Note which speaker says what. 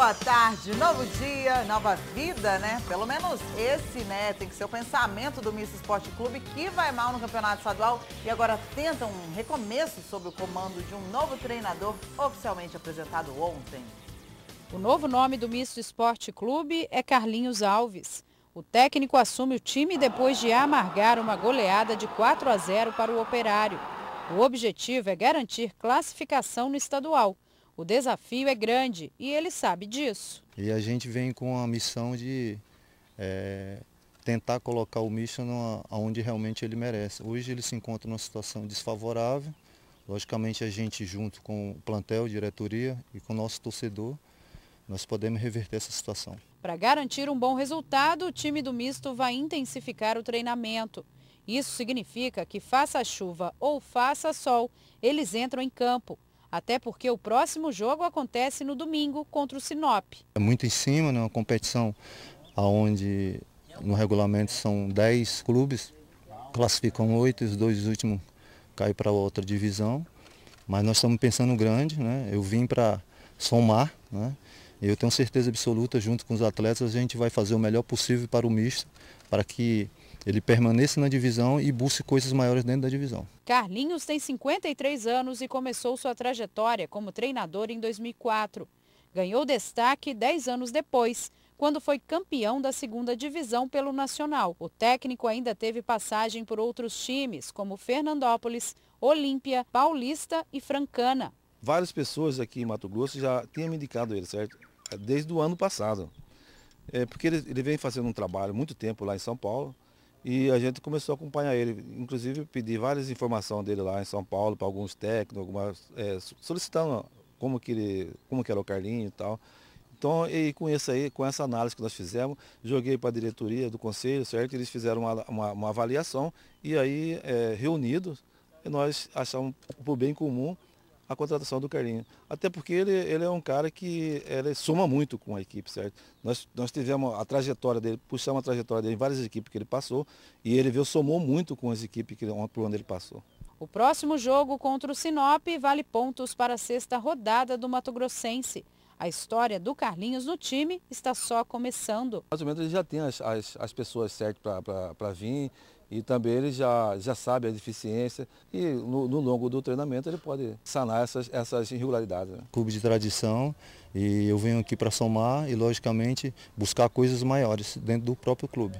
Speaker 1: Boa tarde, novo dia, nova vida, né? Pelo menos esse, né? Tem que ser o pensamento do Miss Esporte Clube que vai mal no campeonato estadual e agora tenta um recomeço sob o comando de um novo treinador oficialmente apresentado ontem. O novo nome do Misto Esporte Clube é Carlinhos Alves. O técnico assume o time depois de amargar uma goleada de 4 a 0 para o operário. O objetivo é garantir classificação no estadual. O desafio é grande e ele sabe disso.
Speaker 2: E a gente vem com a missão de é, tentar colocar o Mission onde realmente ele merece. Hoje ele se encontra numa situação desfavorável. Logicamente a gente junto com o plantel, diretoria e com o nosso torcedor, nós podemos reverter essa situação.
Speaker 1: Para garantir um bom resultado, o time do misto vai intensificar o treinamento. Isso significa que faça chuva ou faça sol, eles entram em campo até porque o próximo jogo acontece no domingo contra o Sinop.
Speaker 2: É muito em cima, né? uma competição onde no regulamento são 10 clubes, classificam 8, os dois últimos caem para outra divisão. Mas nós estamos pensando grande, né? eu vim para somar, né? Eu tenho certeza absoluta, junto com os atletas, a gente vai fazer o melhor possível para o misto, para que ele permaneça na divisão e busque coisas maiores dentro da divisão.
Speaker 1: Carlinhos tem 53 anos e começou sua trajetória como treinador em 2004. Ganhou destaque 10 anos depois, quando foi campeão da segunda divisão pelo Nacional. O técnico ainda teve passagem por outros times, como Fernandópolis, Olímpia, Paulista e Francana.
Speaker 3: Várias pessoas aqui em Mato Grosso já tinham me indicado ele, certo? desde o ano passado. É, porque ele, ele vem fazendo um trabalho muito tempo lá em São Paulo e a gente começou a acompanhar ele. Inclusive pedi várias informações dele lá em São Paulo para alguns técnicos, algumas, é, solicitando como que, ele, como que era o Carlinho e tal. Então, e com, esse aí, com essa análise que nós fizemos, joguei para a diretoria do conselho, certo? Eles fizeram uma, uma, uma avaliação e aí, é, reunidos, nós achamos por bem comum a contratação do Carlinhos. Até porque ele, ele é um cara que ele soma muito com a equipe, certo? Nós, nós tivemos a trajetória dele, puxamos a trajetória dele em várias equipes que ele passou e ele veio, somou muito com as equipes que, por onde ele passou.
Speaker 1: O próximo jogo contra o Sinop vale pontos para a sexta rodada do Mato Grossense. A história do Carlinhos no time está só começando.
Speaker 3: Mais ou menos ele já tem as, as, as pessoas certas para vir e também ele já, já sabe a deficiência e no, no longo do treinamento ele pode sanar essas, essas irregularidades. Né?
Speaker 2: Clube de tradição e eu venho aqui para somar e logicamente buscar coisas maiores dentro do próprio clube.